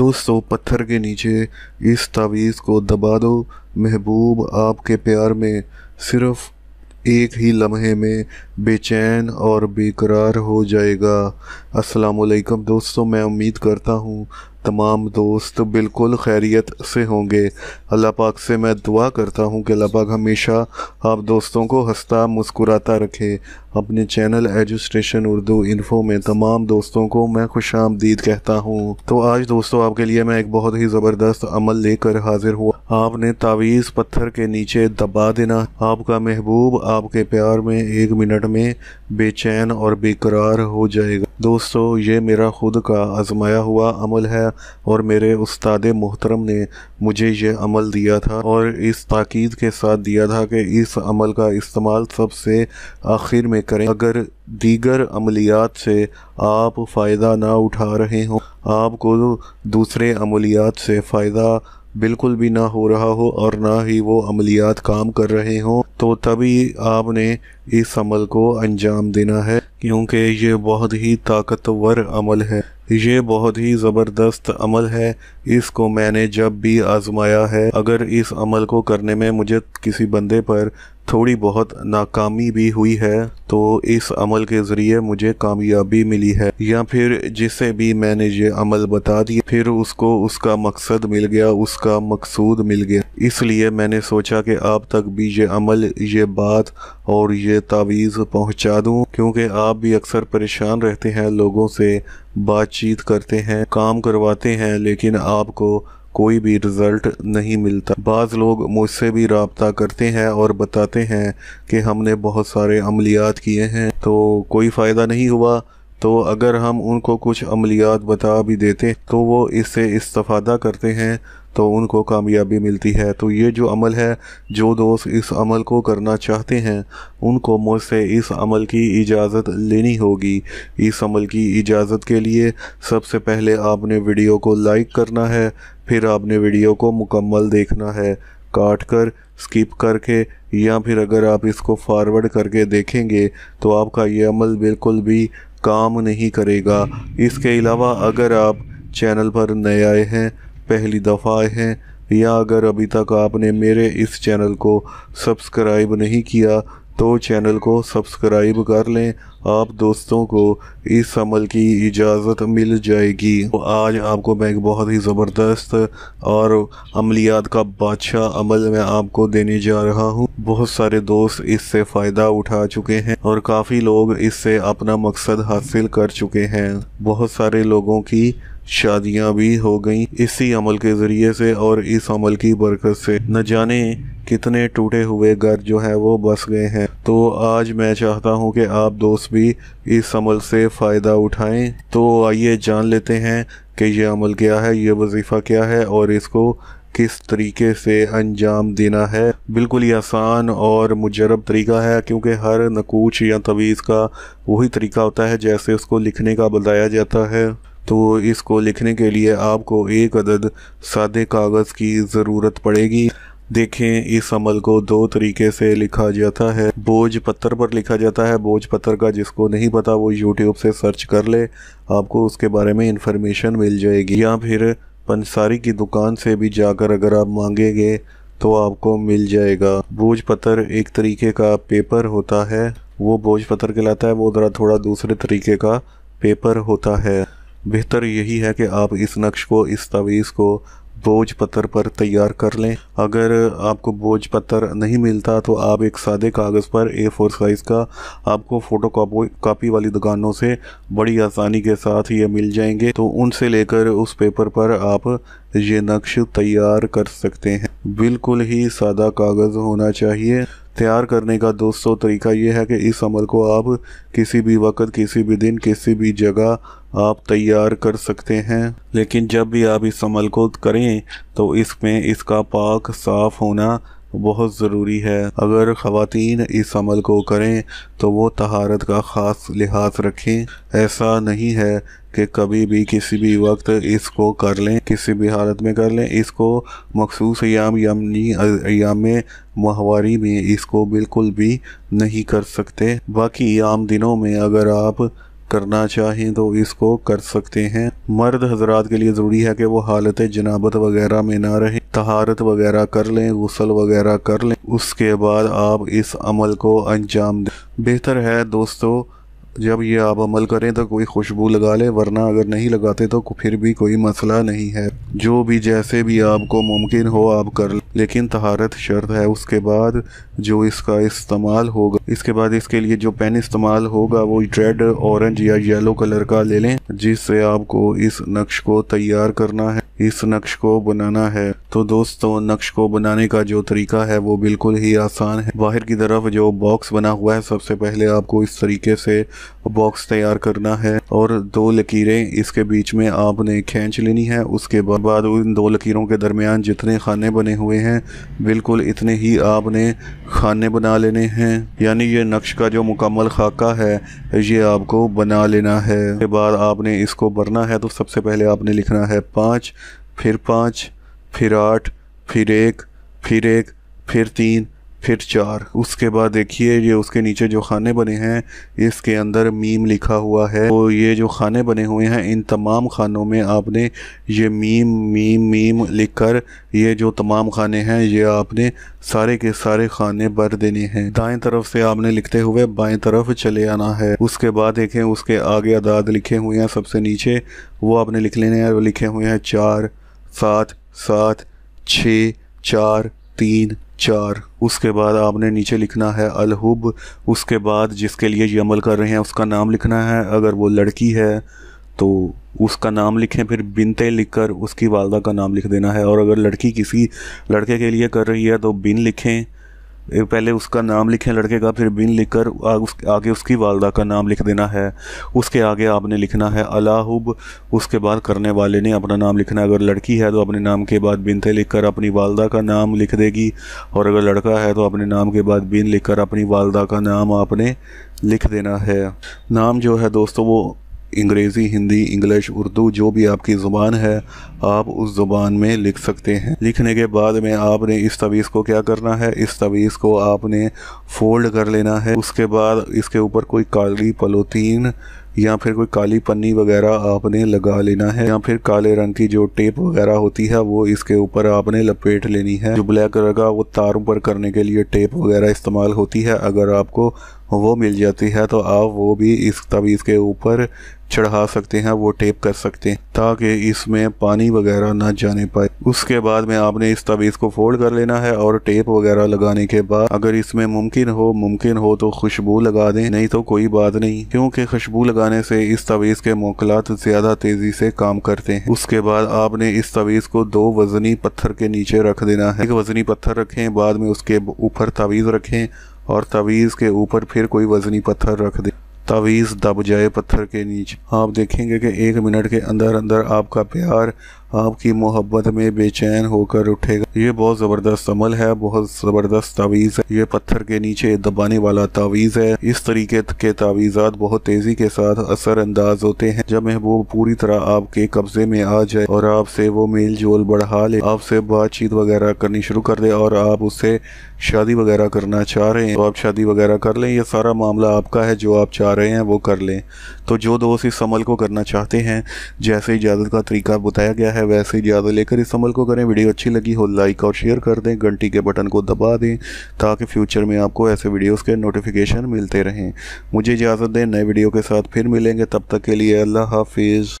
दोस्तों पत्थर के नीचे इस तावीज़ को दबा दो महबूब आपके प्यार में सिर्फ़ एक ही लम्हे में बेचैन और बेकरार हो जाएगा अस्सलाम वालेकुम दोस्तों मैं उम्मीद करता हूँ तमाम दोस्त बिल्कुल खैरियत से होंगे अल्लाह पाक से मैं दुआ करता हूँ कि अल्लाह पाक हमेशा आप दोस्तों को हंसता मुस्कुराता रखे अपने चैनल एजुस्टेशन उर्दू इन्फो में तमाम दोस्तों को मैं खुश आमदीद कहता हूँ तो आज दोस्तों आपके लिए मैं एक बहुत ही ज़बरदस्त अमल लेकर हाजिर हुआ आपने तावीज़ पत्थर के नीचे दबा देना आपका महबूब आपके प्यार में एक मिनट में बेचैन और बेकरार हो जाएगा दोस्तों ये मेरा खुद का आजमाया हुआ अमल है और मेरे उस्ताद मोहतरम ने मुझे ये अमल दिया था और इस ताकीद के साथ दिया था कि इस अमल का इस्तेमाल सबसे आखिर में करें अगर दीगर अमलियात से आप फ़ायदा ना उठा रहे हों आपको दूसरे अमलियात से फ़ायदा बिल्कुल भी ना हो रहा हो और ना ही वो अमलियात काम कर रहे हों तो तभी आपने इस अमल को अंजाम देना है क्योंकि ये बहुत ही ताकतवर अमल है ये बहुत ही ज़बरदस्त अमल है इसको मैंने जब भी आजमाया है अगर इस अमल को करने में मुझे किसी बंदे पर थोड़ी बहुत नाकामी भी हुई है तो इस अमल के ज़रिए मुझे कामयाबी मिली है या फिर जिसे भी मैंने ये अमल बता दिया फिर उसको उसका मकसद मिल गया उसका मकसूद मिल गया इसलिए मैंने सोचा कि आप तक भी ये अमल ये बात और ये तावीज़ पहुंचा दूं क्योंकि आप भी अक्सर परेशान रहते हैं लोगों से बातचीत करते हैं काम करवाते हैं लेकिन आपको कोई भी रिज़ल्ट नहीं मिलता बाज़ लोग मुझसे भी रबता करते हैं और बताते हैं कि हमने बहुत सारे अमलियात किए हैं तो कोई फ़ायदा नहीं हुआ तो अगर हम उनको कुछ अमलियात बता भी देते तो वो इससे इस्तफादा करते हैं तो उनको कामयाबी मिलती है तो ये जो अमल है जो दोस्त इस अमल को करना चाहते हैं उनको मुझसे इस अमल की इजाज़त लेनी होगी इस अमल की इजाज़त के लिए सबसे पहले आपने वीडियो को लाइक करना है फिर आपने वीडियो को मुकम्मल देखना है काट कर स्किप करके या फिर अगर आप इसको फॉरवर्ड करके देखेंगे तो आपका ये अमल बिल्कुल भी काम नहीं करेगा इसके अलावा अगर आप चैनल पर नए आए हैं पहली दफ़ा आए हैं या अगर अभी तक आपने मेरे इस चैनल को सब्सक्राइब नहीं किया तो चैनल को सब्सक्राइब कर लें आप दोस्तों को इस अमल की इजाज़त मिल जाएगी तो आज आपको मैं एक बहुत ही ज़बरदस्त और अमलियात का बादशाह अमल मैं आपको देने जा रहा हूँ बहुत सारे दोस्त इससे फ़ायदा उठा चुके हैं और काफ़ी लोग इससे अपना मकसद हासिल कर चुके हैं बहुत सारे लोगों की शादियां भी हो गई इसी अमल के ज़रिए से और इस अमल की बरकत से न जाने कितने टूटे हुए घर जो है वो बस गए हैं तो आज मैं चाहता हूं कि आप दोस्त भी इस अमल से फ़ायदा उठाएं तो आइए जान लेते हैं कि यह अमल क्या है यह वजीफ़ा क्या है और इसको किस तरीके से अंजाम देना है बिल्कुल ही आसान और मुजरब तरीका है क्योंकि हर नकूच या तवीज़ का वही तरीका होता है जैसे उसको लिखने का बताया जाता है तो इसको लिखने के लिए आपको एक अदद सादे कागज़ की ज़रूरत पड़ेगी देखें इस अमल को दो तरीके से लिखा जाता है बोझ पत्थर पर लिखा जाता है बोझ पत्थर का जिसको नहीं पता वो यूट्यूब से सर्च कर ले आपको उसके बारे में इंफॉर्मेशन मिल जाएगी या फिर पंसारी की दुकान से भी जाकर अगर आप मांगेंगे तो आपको मिल जाएगा बोझ पत्थर एक तरीके का पेपर होता है वो बोझ पत्थर कहलाता है वो ज़रा थोड़ा दूसरे तरीके का पेपर होता है बेहतर यही है कि आप इस नक्श को इस तवीज़ को बोझ पत्थर पर तैयार कर लें अगर आपको बोझ पत्थर नहीं मिलता तो आप एक सादे कागज़ पर ए फोर साइज़ का आपको फ़ोटो कापी वाली दुकानों से बड़ी आसानी के साथ ये मिल जाएंगे तो उनसे लेकर उस पेपर पर आप ये नक्श तैयार कर सकते हैं बिल्कुल ही सादा कागज़ होना चाहिए तैयार करने का दोस्तों तरीका ये है कि इस अमल को आप किसी भी वक्त किसी भी दिन किसी भी जगह आप तैयार कर सकते हैं लेकिन जब भी आप इस अमल को करें तो इसमें इसका पाक साफ़ होना बहुत ज़रूरी है अगर ख़वान इस अमल को करें तो वो तहारत का ख़ास लिहाज रखें ऐसा नहीं है कि कभी भी किसी भी वक्त इसको कर लें किसी भी हालत में कर लें इसको मखसूस याम यमनी याम माहवारी में इसको बिल्कुल भी नहीं कर सकते बाकी आम दिनों में अगर आप करना चाहें तो इसको कर सकते हैं मर्द हजरात के लिए ज़रूरी है कि वो हालत जनाबत वगैरह में ना रहे तहारत वगैरह कर लें गसल वगैरह कर लें उसके बाद आप इस अमल को अंजाम दें बेहतर है दोस्तों जब ये आप अमल करें तो कोई खुशबू लगा लें वरना अगर नहीं लगाते तो फिर भी कोई मसला नहीं है जो भी जैसे भी आपको मुमकिन हो आप कर लेकिन तहारत शर्त है उसके बाद जो इसका इस्तेमाल होगा इसके बाद इसके लिए जो पेन इस्तेमाल होगा वो रेड ऑरेंज या येलो कलर का ले लें जिससे आपको इस नक्श को तैयार करना है इस नक्श को बनाना है तो दोस्तों नक्श को बनाने का जो तरीका है वो बिल्कुल ही आसान है बाहर की तरफ जो बॉक्स बना हुआ है सबसे पहले आपको इस तरीके से बॉक्स तैयार करना है और दो लकीरें इसके बीच में आपने खींच लेनी है उसके बाद उन दो लकीरों के दरमियान जितने खाने बने हुए हैं बिल्कुल इतने ही आपने खाने बना लेने हैं यानी ये नक्श का जो मुकम्मल खाका है ये आपको बना लेना है उसके बाद आपने इसको भरना है तो सबसे पहले आपने लिखना है पाँच फिर पाँच फिर आठ फिर एक फिर एक फिर तीन फिर चार उसके बाद देखिए ये उसके नीचे जो खाने बने हैं इसके अंदर मीम लिखा हुआ है तो ये जो खाने बने हुए हैं इन तमाम खानों में आपने ये मीम मीम मीम लिखकर ये जो तमाम खाने हैं ये आपने सारे के सारे खाने भर देने हैं दाएं तरफ से आपने लिखते हुए बाएं तरफ चले आना है उसके बाद देखें उसके आगे अदाद लिखे हुए हैं सबसे नीचे वो आपने लिख लेने हैं लिखे हुए हैं चार सात सात छ चार तीन चार उसके बाद आपने नीचे लिखना है अलहुब उसके बाद जिसके लिए ये अमल कर रहे हैं उसका नाम लिखना है अगर वो लड़की है तो उसका नाम लिखें फिर बिनते लिख कर उसकी वालदा का नाम लिख देना है और अगर लड़की किसी लड़के के लिए कर रही है तो बिन लिखें पहले उसका नाम लिखें लड़के का फिर बिन लिखकर उस, आगे उसकी वालदा का नाम लिख देना है उसके आगे आपने लिखना है अलाहुब उसके बाद करने वाले ने अपना नाम लिखना है अगर लड़की है तो अपने नाम के बाद बिनते लिखकर अपनी वालदा का नाम लिख देगी और अगर लड़का है तो अपने नाम के बाद बिन लिखकर अपनी वालदा का नाम आपने लिख देना है नाम जो है दोस्तों वो अंग्रेज़ी हिंदी इंग्लिश उर्दू जो भी आपकी ज़ुबान है आप उस ज़ुबान में लिख सकते हैं लिखने के बाद में आपने इस तवीज़ को क्या करना है इस तवीज़ को आपने फोल्ड कर लेना है उसके बाद इसके ऊपर कोई काली पलोतीन या फिर कोई काली पन्नी वगैरह आपने लगा लेना है या फिर काले रंग की जो टेप वगैरह होती है वो इसके ऊपर आपने लपेट लेनी है जो ब्लैक कलर का वो तार ऊपर करने के लिए टेप वगैरह इस्तेमाल होती है अगर आपको वो मिल जाती है तो आप वो भी इस तवीज़ के ऊपर चढ़ा सकते हैं वो टेप कर सकते हैं ताकि इसमें पानी वगैरह ना जाने पाए उसके बाद में आपने इस तवीज़ को फोल्ड कर लेना है और टेप वगैरह लगाने के बाद अगर इसमें मुमकिन हो मुमकिन हो तो खुशबू लगा दें नहीं तो कोई बात नहीं क्योंकि खुशबू लगाने से इस तवीज़ के मोकलात ज़्यादा तेज़ी से काम करते हैं उसके बाद आपने इस तवीज़ को दो वजनी पत्थर के नीचे रख देना है एक वजनी पत्थर रखें बाद में उसके ऊपर तवीज़ रखें और तवीज़ के ऊपर फिर कोई वजनी पत्थर रख दे तवीज दब जाए पत्थर के नीचे आप देखेंगे कि एक मिनट के अंदर अंदर आपका प्यार आपकी मोहब्बत में बेचैन होकर उठेगा ये बहुत ज़बरदस्त अमल है बहुत ज़बरदस्त तावीज़ है ये पत्थर के नीचे दबाने वाला तावीज़ है इस तरीके के तावीज़ात बहुत तेज़ी के साथ असरअंदाज होते हैं जब महबूब पूरी तरह आपके कब्जे में आ जाए और आपसे वो मेल जोल बढ़ा ले आपसे बातचीत वगैरह करनी शुरू कर दे और आप उससे शादी वगैरह करना चाह रहे हैं तो आप शादी वगैरह कर लें ये सारा मामला आपका है जो आप चाह रहे हैं वो कर लें तो जो दोस्त इस अमल को करना चाहते हैं जैसे इजाज़त का तरीका बताया गया है है वैसे ही ज़्यादा लेकर इस अमल को करें वीडियो अच्छी लगी हो लाइक और शेयर कर दें घंटी के बटन को दबा दें ताकि फ्यूचर में आपको ऐसे वीडियोज़ के नोटिफिकेशन मिलते रहें मुझे इजाज़त दें नए वीडियो के साथ फिर मिलेंगे तब तक के लिए अल्लाह हाफिज़